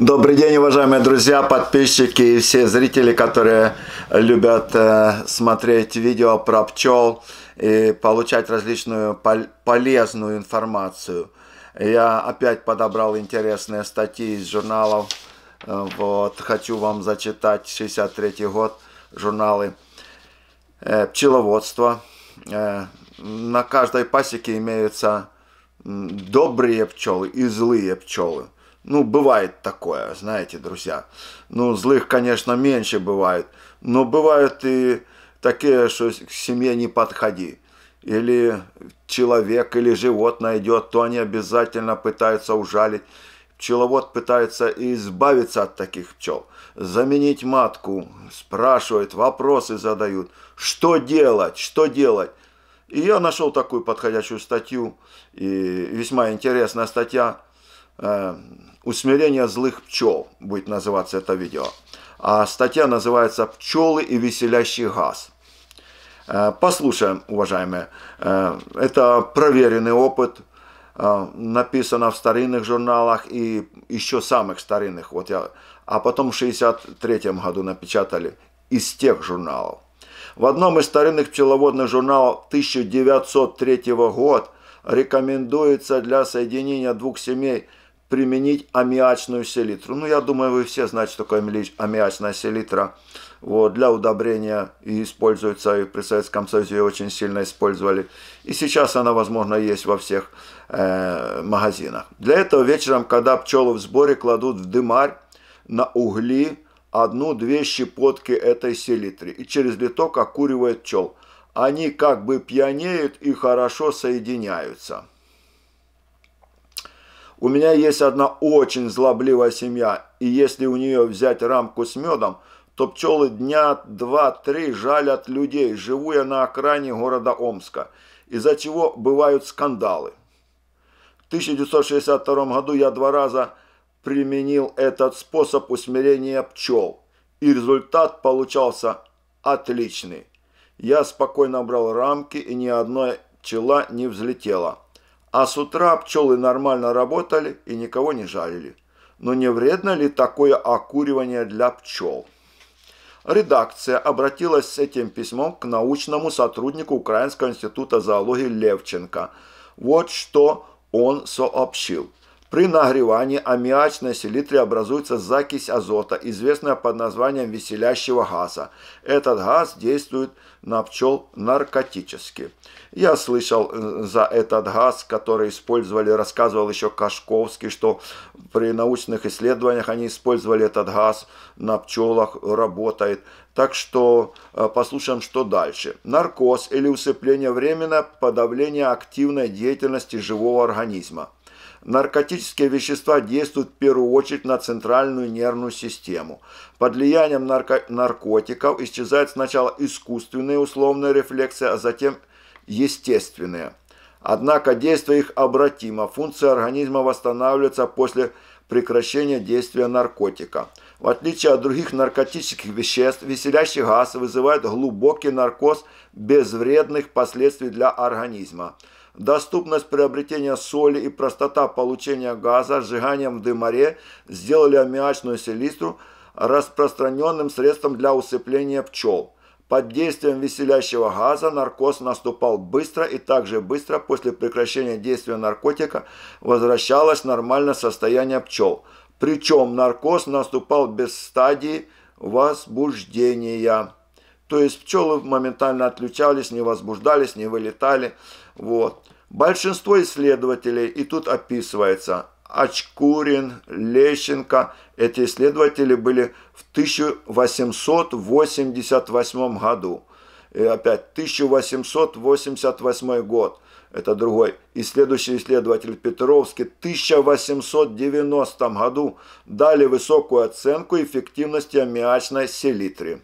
Добрый день, уважаемые друзья, подписчики и все зрители, которые любят э, смотреть видео про пчел и получать различную полезную информацию. Я опять подобрал интересные статьи из журналов. Э, вот, хочу вам зачитать 63 год журналы э, пчеловодства. На каждой пасеке имеются добрые пчелы и злые пчелы. Ну, бывает такое, знаете, друзья. Ну, злых, конечно, меньше бывает. Но бывают и такие, что к семье не подходи. Или человек, или животное идет, то они обязательно пытаются ужалить. Пчеловод пытается избавиться от таких пчел, заменить матку, спрашивает, вопросы задают, что делать, что делать. И я нашел такую подходящую статью, и весьма интересная статья, э, «Усмирение злых пчел» будет называться это видео. А статья называется «Пчелы и веселящий газ». Э, послушаем, уважаемые. Э, это проверенный опыт, э, написано в старинных журналах и еще самых старинных. Вот я, а потом в 63 году напечатали из тех журналов. В одном из старинных пчеловодных журналов 1903 года рекомендуется для соединения двух семей применить аммиачную селитру. Ну, я думаю, вы все знаете, что такое аммиачная селитра. Вот, для удобрения и используется, и при Советском Союзе ее очень сильно использовали. И сейчас она, возможно, есть во всех э, магазинах. Для этого вечером, когда пчелы в сборе кладут в дымарь на угли одну-две щепотки этой селитры и через литок окуривает пчел. Они как бы пьянеют и хорошо соединяются. У меня есть одна очень злобливая семья, и если у нее взять рамку с медом, то пчелы дня два-три жалят людей, живу я на окраине города Омска, из-за чего бывают скандалы. В 1962 году я два раза применил этот способ усмирения пчел, и результат получался отличный. Я спокойно брал рамки, и ни одна пчела не взлетела. А с утра пчелы нормально работали и никого не жалили. Но не вредно ли такое окуривание для пчел? Редакция обратилась с этим письмом к научному сотруднику Украинского института зоологии Левченко. Вот что он сообщил. При нагревании аммиачной селитре образуется закись азота, известная под названием веселящего газа. Этот газ действует на пчел наркотически. Я слышал э, за этот газ, который использовали, рассказывал еще Кашковский, что при научных исследованиях они использовали этот газ, на пчелах работает. Так что э, послушаем, что дальше. Наркоз или усыпление временно подавление активной деятельности живого организма. Наркотические вещества действуют в первую очередь на центральную нервную систему. Под влиянием нарко наркотиков исчезают сначала искусственные условные рефлексы, а затем естественные. Однако действие их обратимо, функции организма восстанавливаются после прекращения действия наркотика. В отличие от других наркотических веществ, веселящий газ вызывает глубокий наркоз без вредных последствий для организма. Доступность приобретения соли и простота получения газа сжиганием в дымаре сделали аммиачную селистру распространенным средством для усыпления пчел. Под действием веселящего газа наркоз наступал быстро и также быстро после прекращения действия наркотика возвращалось нормальное состояние пчел. Причем наркоз наступал без стадии возбуждения. То есть пчелы моментально отключались, не возбуждались, не вылетали. Вот. Большинство исследователей, и тут описывается, Очкурин, Лещенко, эти исследователи были в 1888 году. И опять 1888 год, это другой. И следующий исследователь Петровский в 1890 году дали высокую оценку эффективности аммиачной селитры.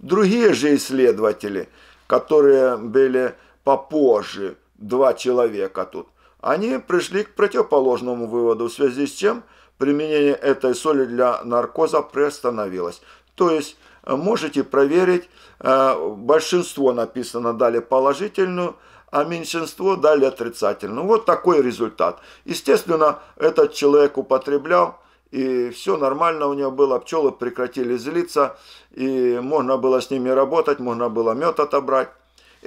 Другие же исследователи, которые были попозже – два человека тут, они пришли к противоположному выводу, в связи с чем применение этой соли для наркоза приостановилось. То есть э, можете проверить, э, большинство написано дали положительную, а меньшинство дали отрицательную. Вот такой результат. Естественно, этот человек употреблял, и все нормально у него было, пчелы прекратили злиться, и можно было с ними работать, можно было мед отобрать.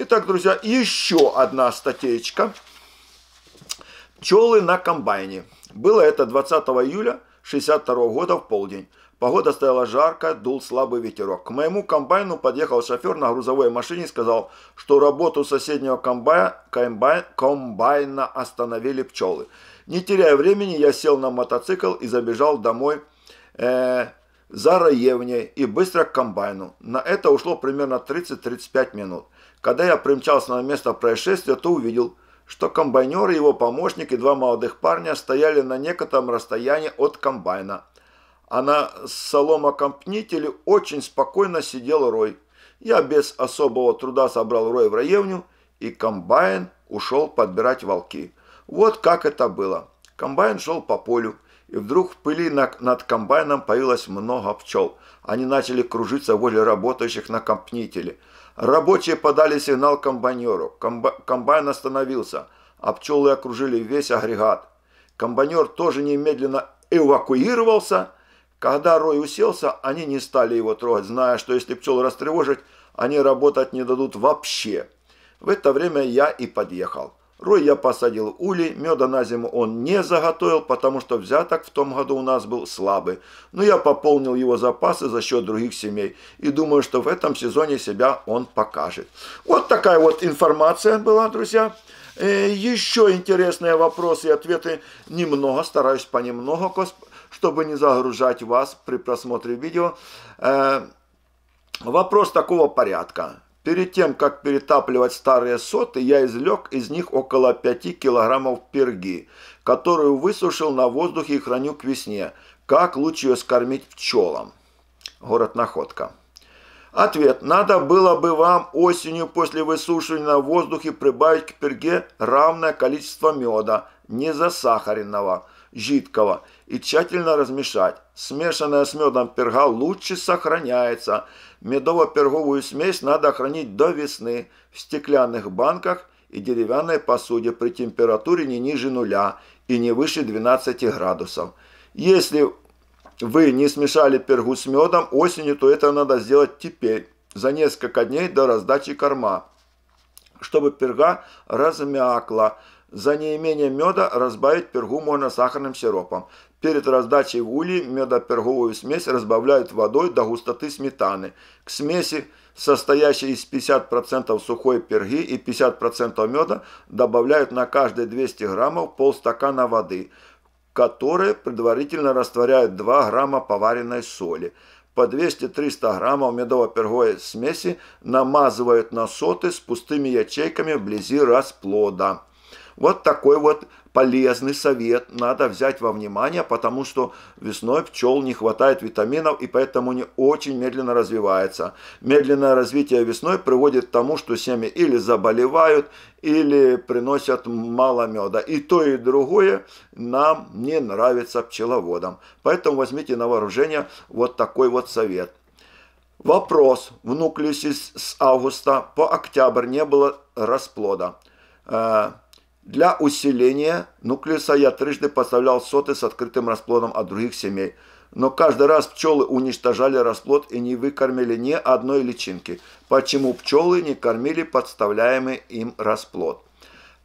Итак, друзья, еще одна статейка. Пчелы на комбайне. Было это 20 июля 62 года в полдень. Погода стояла жарко, дул слабый ветерок. К моему комбайну подъехал шофер на грузовой машине и сказал, что работу соседнего комбая, комбай, комбайна остановили пчелы. Не теряя времени, я сел на мотоцикл и забежал домой э, за Раевней и быстро к комбайну. На это ушло примерно 30-35 минут. Когда я примчался на место происшествия, то увидел, что комбайнер, и его помощник и два молодых парня стояли на некотором расстоянии от комбайна. А на соломокомпнителе очень спокойно сидел Рой. Я без особого труда собрал Рой в раевню, и комбайн ушел подбирать волки. Вот как это было. Комбайн шел по полю и вдруг в пыли над комбайном появилось много пчел. Они начали кружиться возле работающих на компнителе. Рабочие подали сигнал комбайнеру. Комб... Комбайн остановился, а пчелы окружили весь агрегат. Комбайнер тоже немедленно эвакуировался. Когда Рой уселся, они не стали его трогать, зная, что если пчел растревожить, они работать не дадут вообще. В это время я и подъехал. Рой я посадил улей, меда на зиму он не заготовил, потому что взяток в том году у нас был слабый. Но я пополнил его запасы за счет других семей и думаю, что в этом сезоне себя он покажет. Вот такая вот информация была, друзья. Э, Еще интересные вопросы и ответы немного, стараюсь понемногу, чтобы не загружать вас при просмотре видео. Э, вопрос такого порядка. Перед тем, как перетапливать старые соты, я извлек из них около 5 килограммов перги, которую высушил на воздухе и храню к весне. Как лучше ее скормить пчелам? Город Находка. Ответ. Надо было бы вам осенью после высушивания на воздухе прибавить к перге равное количество меда, не засахаренного жидкого и тщательно размешать. Смешанная с медом перга лучше сохраняется. Медово-перговую смесь надо хранить до весны в стеклянных банках и деревянной посуде при температуре не ниже нуля и не выше 12 градусов. Если вы не смешали пергу с медом осенью, то это надо сделать теперь, за несколько дней до раздачи корма, чтобы перга размякла, за неимением меда разбавить пергу можно сахарным сиропом. Перед раздачей в улей медоперговую смесь разбавляют водой до густоты сметаны. К смеси, состоящей из 50% сухой перги и 50% меда, добавляют на каждые 200 граммов полстакана воды, в которой предварительно растворяют 2 грамма поваренной соли по 200-300 граммов медово-перговой смеси намазывают на соты с пустыми ячейками вблизи расплода. Вот такой вот полезный совет надо взять во внимание, потому что весной пчел не хватает витаминов и поэтому они очень медленно развиваются. Медленное развитие весной приводит к тому, что семьи или заболевают, или приносят мало меда. И то, и другое нам не нравится пчеловодам. Поэтому возьмите на вооружение вот такой вот совет. Вопрос. В нуклеусе с августа по октябрь не было расплода. Э, для усиления нуклеуса я трижды поставлял соты с открытым расплодом от других семей, но каждый раз пчелы уничтожали расплод и не выкормили ни одной личинки. Почему пчелы не кормили подставляемый им расплод?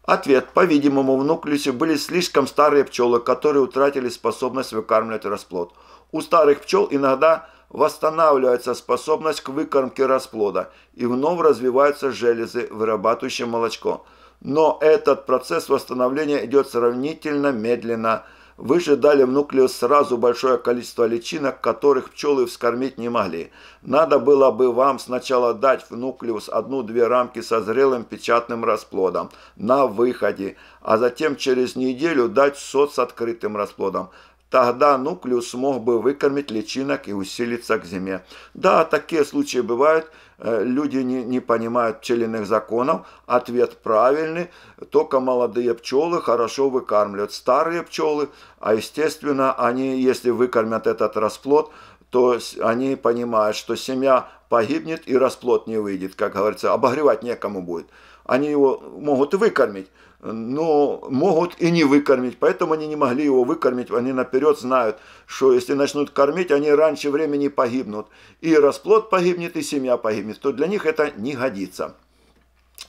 Ответ. По-видимому, в нуклеусе были слишком старые пчелы, которые утратили способность выкармливать расплод. У старых пчел иногда восстанавливается способность к выкормке расплода и вновь развиваются железы, вырабатывающие молочко – но этот процесс восстановления идет сравнительно медленно. Вы же дали в нуклеус сразу большое количество личинок, которых пчелы вскормить не могли. Надо было бы вам сначала дать в нуклеус одну-две рамки со зрелым печатным расплодом на выходе, а затем через неделю дать сот с открытым расплодом. Тогда нуклеус мог бы выкормить личинок и усилиться к зиме. Да, такие случаи бывают, Э, люди не, не понимают пчелиных законов. Ответ правильный. Только молодые пчелы хорошо выкармливают старые пчелы, а естественно они, если выкормят этот расплод, то они понимают, что семья погибнет и расплод не выйдет, как говорится, обогревать некому будет. Они его могут выкормить, но могут и не выкормить. Поэтому они не могли его выкормить. Они наперед знают, что если начнут кормить, они раньше времени погибнут. И расплод погибнет, и семья погибнет. То для них это не годится.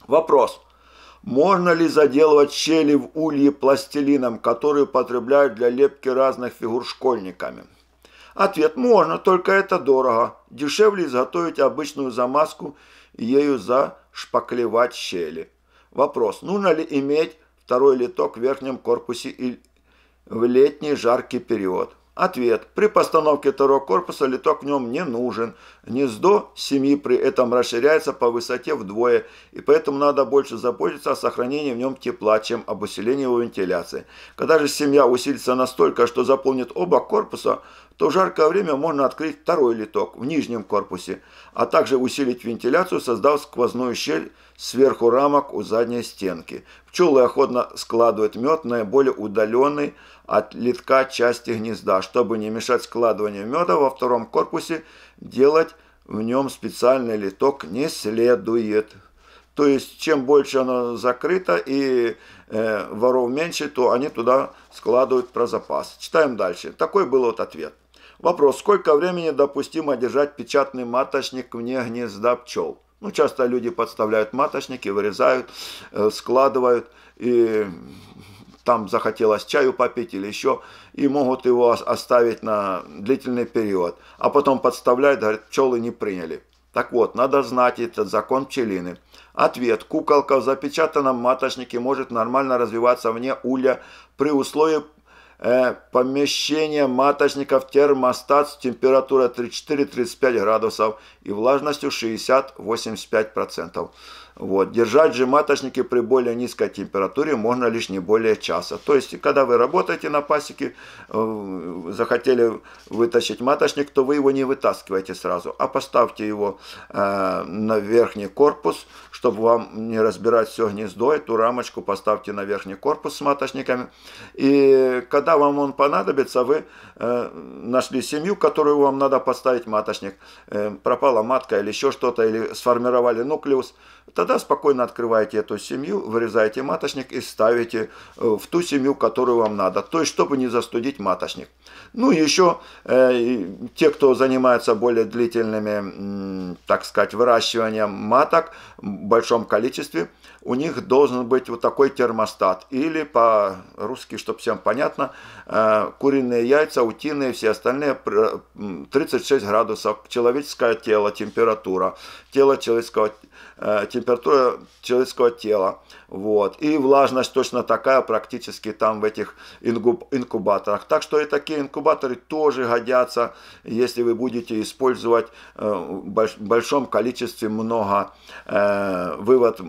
Вопрос. Можно ли заделывать щели в улье пластилином, который употребляют для лепки разных фигур школьниками? Ответ – можно, только это дорого. Дешевле изготовить обычную замазку ею зашпаклевать щели. Вопрос, нужно ли иметь второй литок в верхнем корпусе и в летний жаркий период? Ответ. При постановке второго корпуса литок в нем не нужен. Гнездо семьи при этом расширяется по высоте вдвое, и поэтому надо больше заботиться о сохранении в нем тепла, чем об усилении его вентиляции. Когда же семья усилится настолько, что заполнит оба корпуса, то в жаркое время можно открыть второй литок в нижнем корпусе, а также усилить вентиляцию, создав сквозную щель сверху рамок у задней стенки. Пчелы охотно складывают мед в наиболее удаленной от литка части гнезда, чтобы не мешать складыванию меда во втором корпусе, делать в нем специальный литок не следует. То есть, чем больше оно закрыто и э, воров меньше, то они туда складывают про запас. Читаем дальше. Такой был вот ответ. Вопрос, сколько времени допустимо держать печатный маточник вне гнезда пчел? Ну, часто люди подставляют маточники, вырезают, э, складывают, и там захотелось чаю попить или еще, и могут его оставить на длительный период. А потом подставляют, говорят, пчелы не приняли. Так вот, надо знать этот закон пчелины. Ответ. Куколка в запечатанном маточнике может нормально развиваться вне уля при условии э, помещение маточников термостат с температурой 34-35 градусов и влажностью 60-85%. Вот. Держать же маточники при более низкой температуре можно лишь не более часа. То есть, когда вы работаете на пасеке, э, захотели вытащить маточник, то вы его не вытаскиваете сразу, а поставьте его э, на верхний корпус, чтобы вам не разбирать все гнездо, эту рамочку поставьте на верхний корпус с маточниками. И когда вам он понадобится, вы э, нашли семью, которую вам надо поставить маточник. Э, пропала матка или еще что-то, или сформировали нуклеус – Тогда спокойно открываете эту семью, вырезаете маточник и ставите э, в ту семью, которую вам надо. То есть, чтобы не застудить маточник. Ну еще э, те, кто занимается более длительными, так сказать, выращиванием маток в большом количестве, у них должен быть вот такой термостат. Или по-русски, чтобы всем понятно, э, куриные яйца, утиные, все остальные 36 градусов. Человеческое тело, температура. Тело человеческого э, температура человеческого тела. Вот. И влажность точно такая практически там в этих инкубаторах. Так что и такие инкубаторы тоже годятся, если вы будете использовать э, в большом количестве много э, вывод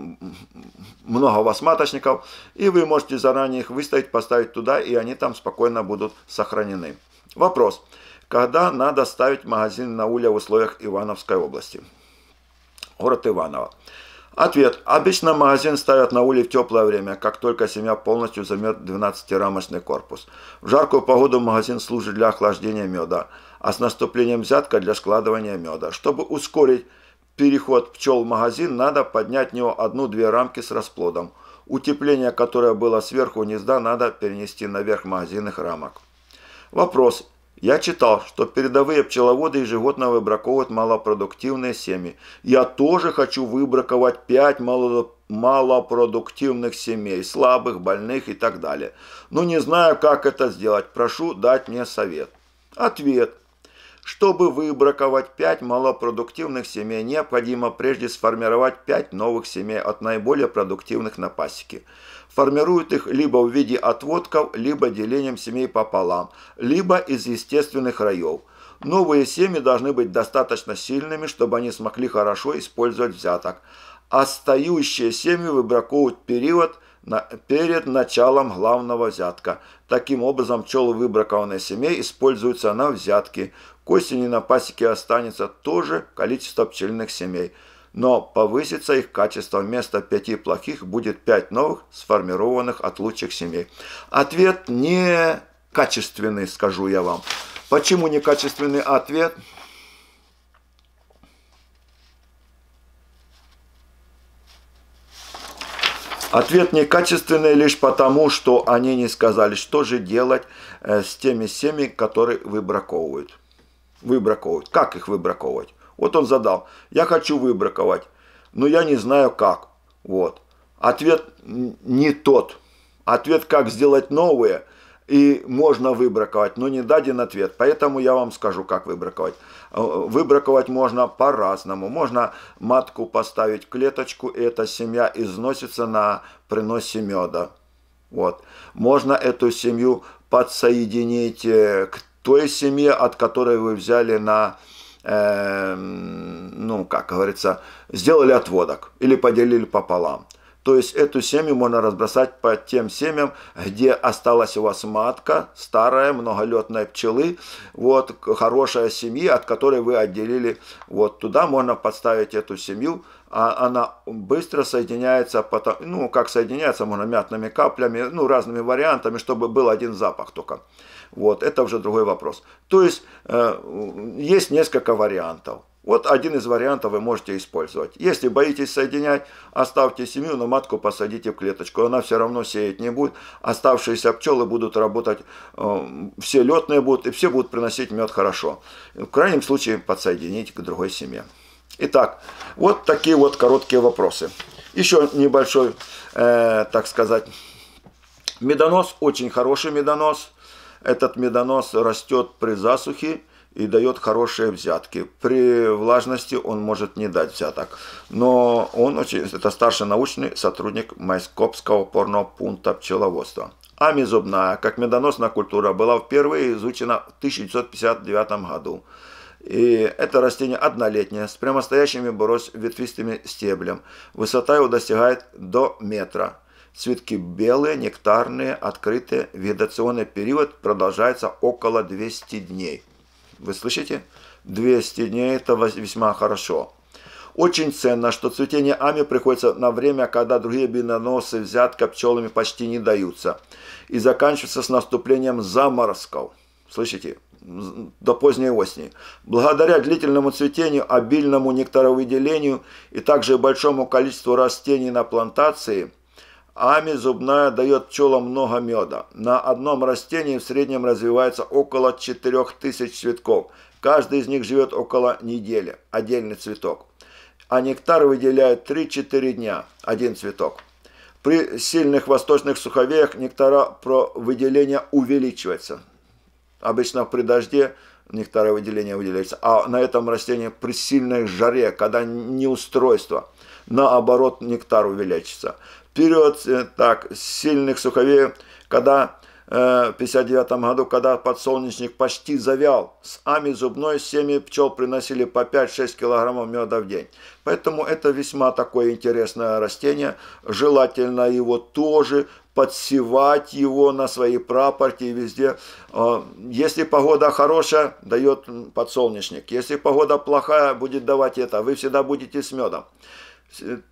много восьматочников. И вы можете заранее их выставить, поставить туда, и они там спокойно будут сохранены. Вопрос. Когда надо ставить магазин на уля в условиях Ивановской области? Город Иваново. Ответ. Обычно магазин ставят на улей в теплое время, как только семья полностью займет 12-рамочный корпус. В жаркую погоду магазин служит для охлаждения меда, а с наступлением взятка для складывания меда. Чтобы ускорить переход пчел в магазин, надо поднять в него одну-две рамки с расплодом. Утепление, которое было сверху гнезда, надо перенести наверх магазинных рамок. Вопрос. Я читал, что передовые пчеловоды и животные выбраковывают малопродуктивные семьи. Я тоже хочу выбраковать 5 мало, малопродуктивных семей, слабых, больных и так далее. Но не знаю, как это сделать. Прошу дать мне совет. Ответ. Чтобы выбраковать 5 малопродуктивных семей, необходимо прежде сформировать 5 новых семей от наиболее продуктивных на пасеке. Формируют их либо в виде отводков, либо делением семей пополам, либо из естественных раев. Новые семьи должны быть достаточно сильными, чтобы они смогли хорошо использовать взяток. Остающие семьи выбраковывают период – перед началом главного взятка. Таким образом, пчелы выбракованной семей используются на взятки. К осени на пасеке останется тоже количество пчельных семей, но повысится их качество. Вместо пяти плохих будет пять новых, сформированных от лучших семей. Ответ не качественный, скажу я вам. Почему некачественный ответ? Ответ некачественный лишь потому, что они не сказали, что же делать э, с теми семьями, которые выбраковывают. Выбраковывают. Как их выбраковывать? Вот он задал. Я хочу выбраковать, но я не знаю как. Вот. Ответ не тот. Ответ, как сделать новые – и можно выбраковать, но не даден ответ. Поэтому я вам скажу, как выбраковать. Э, выбраковать можно по-разному. Можно матку поставить в клеточку, и эта семья износится на приносе меда. Вот. Можно эту семью подсоединить э, к той семье, от которой вы взяли на, э, ну, как говорится, сделали отводок или поделили пополам. То есть эту семью можно разбросать по тем семьям, где осталась у вас матка, старая, многолетная пчелы, вот, хорошая семья, от которой вы отделили, вот, туда можно подставить эту семью, а она быстро соединяется, потом, ну, как соединяется, можно мятными каплями, ну, разными вариантами, чтобы был один запах только. Вот, это уже другой вопрос. То есть, э, есть несколько вариантов. Вот один из вариантов вы можете использовать. Если боитесь соединять, оставьте семью, но матку посадите в клеточку. Она все равно сеять не будет. Оставшиеся пчелы будут работать, э, все летные будут, и все будут приносить мед хорошо. В крайнем случае подсоедините к другой семье. Итак, вот такие вот короткие вопросы. Еще небольшой, э, так сказать, медонос, очень хороший медонос. Этот медонос растет при засухе и дает хорошие взятки. При влажности он может не дать взяток. Но он очень, это старший научный сотрудник Майскопского опорного пункта пчеловодства. Амизубная, как медоносная культура, была впервые изучена в 1959 году. И это растение однолетнее, с прямостоящими борозд ветвистыми стеблем. Высота его достигает до метра. Цветки белые, нектарные, открытые. Вегетационный период продолжается около 200 дней. Вы слышите? 200 дней – это весьма хорошо. Очень ценно, что цветение ами приходится на время, когда другие биноносы взятка пчелами почти не даются. И заканчивается с наступлением заморозков. Слышите? До поздней осени. Благодаря длительному цветению, обильному нектаровыделению и также большому количеству растений на плантации – Ами зубная дает пчелам много меда. На одном растении в среднем развивается около 4000 цветков. Каждый из них живет около недели. Отдельный цветок. А нектар выделяет 3-4 дня. Один цветок. При сильных восточных суховеях нектара про выделение увеличивается. Обычно при дожде нектара выделение выделяется. А на этом растении при сильной жаре, когда неустройство, наоборот нектар увеличится. Вперед, э, так, сильных суховей, когда э, в 59 году, когда подсолнечник почти завял, с ами зубной семьи пчел приносили по 5-6 килограммов меда в день. Поэтому это весьма такое интересное растение. Желательно его тоже подсевать его на свои прапорки везде. Э, если погода хорошая, дает подсолнечник. Если погода плохая, будет давать это. Вы всегда будете с медом.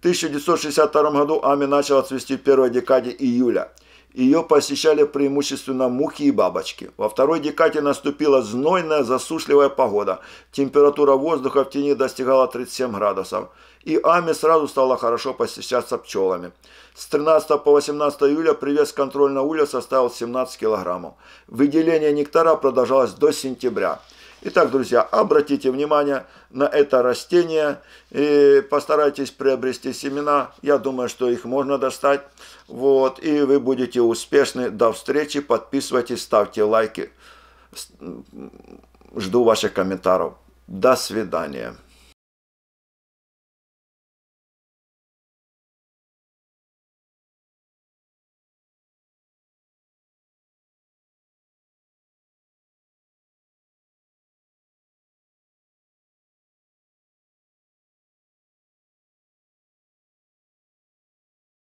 1962 году Ами начала цвести в первой декаде июля. Ее посещали преимущественно мухи и бабочки. Во второй декаде наступила знойная засушливая погода. Температура воздуха в тени достигала 37 градусов. И Ами сразу стало хорошо посещаться пчелами. С 13 по 18 июля привес контрольного уля составил 17 килограммов. Выделение нектара продолжалось до сентября. Итак, друзья, обратите внимание на это растение и постарайтесь приобрести семена. Я думаю, что их можно достать. Вот, и вы будете успешны. До встречи. Подписывайтесь, ставьте лайки. Жду ваших комментариев. До свидания.